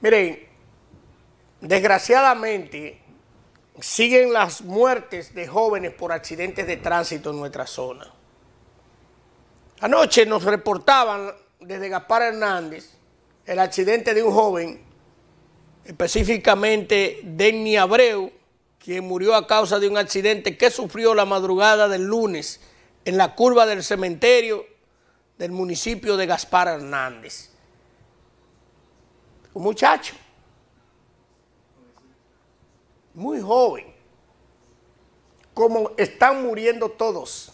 Miren, desgraciadamente siguen las muertes de jóvenes por accidentes de tránsito en nuestra zona. Anoche nos reportaban desde Gaspar Hernández el accidente de un joven, específicamente Denny Abreu, quien murió a causa de un accidente que sufrió la madrugada del lunes en la curva del cementerio del municipio de Gaspar Hernández un muchacho, muy joven, como están muriendo todos.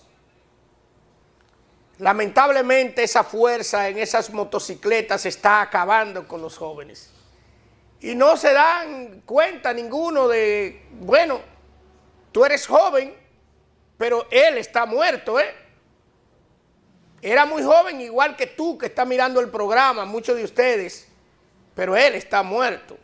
Lamentablemente esa fuerza en esas motocicletas está acabando con los jóvenes. Y no se dan cuenta ninguno de, bueno, tú eres joven, pero él está muerto, ¿eh? Era muy joven, igual que tú que está mirando el programa, muchos de ustedes pero él está muerto.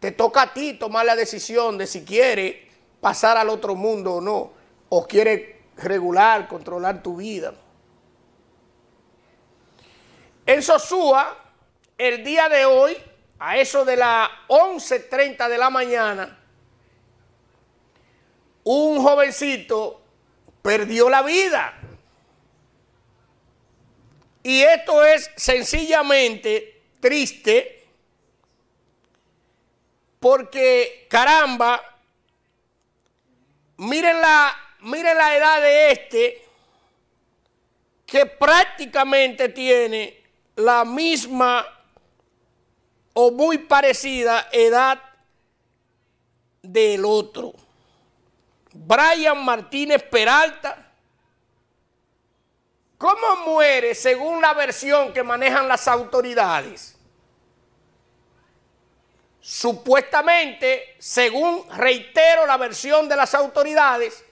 Te toca a ti tomar la decisión de si quiere pasar al otro mundo o no, o quiere regular, controlar tu vida. En Sosúa, el día de hoy, a eso de las 11.30 de la mañana, un jovencito perdió la vida. Y esto es sencillamente triste porque, caramba, miren la, miren la edad de este que prácticamente tiene la misma o muy parecida edad del otro. Brian Martínez Peralta ¿Cómo muere según la versión que manejan las autoridades? Supuestamente, según reitero la versión de las autoridades,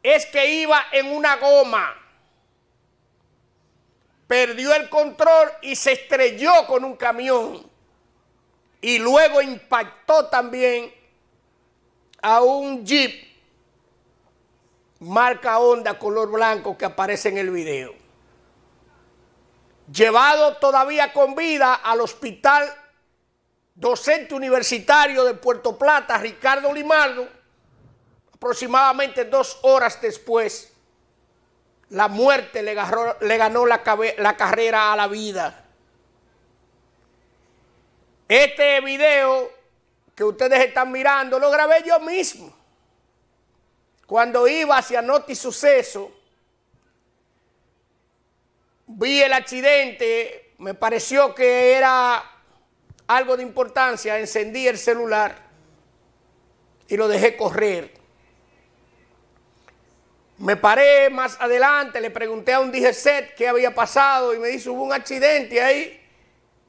es que iba en una goma, perdió el control y se estrelló con un camión y luego impactó también a un jeep marca Honda color blanco que aparece en el video llevado todavía con vida al hospital docente universitario de Puerto Plata, Ricardo Limardo, aproximadamente dos horas después, la muerte le, ganó la, la carrera a la vida. Este video que ustedes están mirando lo grabé yo mismo. Cuando iba hacia Noti Suceso, vi el accidente, me pareció que era algo de importancia, encendí el celular y lo dejé correr. Me paré más adelante, le pregunté a un dije qué había pasado y me dice, hubo un accidente ahí,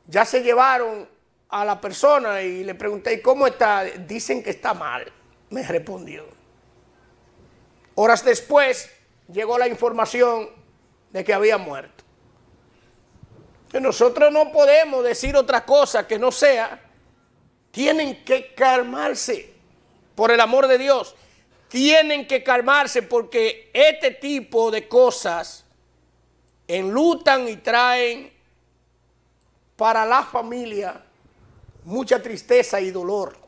ya se llevaron a la persona y le pregunté, cómo está? Dicen que está mal, me respondió. Horas después llegó la información de que había muerto. Nosotros no podemos decir otra cosa que no sea. Tienen que calmarse, por el amor de Dios. Tienen que calmarse porque este tipo de cosas enlutan y traen para la familia mucha tristeza y dolor.